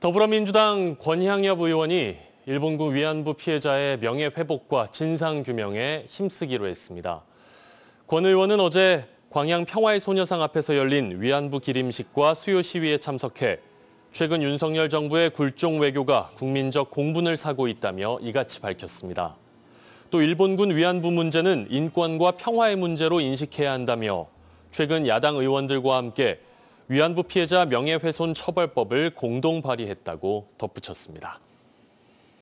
더불어민주당 권향엽 의원이 일본군 위안부 피해자의 명예회복과 진상규명에 힘쓰기로 했습니다. 권 의원은 어제 광양 평화의 소녀상 앞에서 열린 위안부 기림식과 수요 시위에 참석해 최근 윤석열 정부의 굴종 외교가 국민적 공분을 사고 있다며 이같이 밝혔습니다. 또 일본군 위안부 문제는 인권과 평화의 문제로 인식해야 한다며 최근 야당 의원들과 함께 위안부 피해자 명예훼손 처벌법을 공동 발의했다고 덧붙였습니다.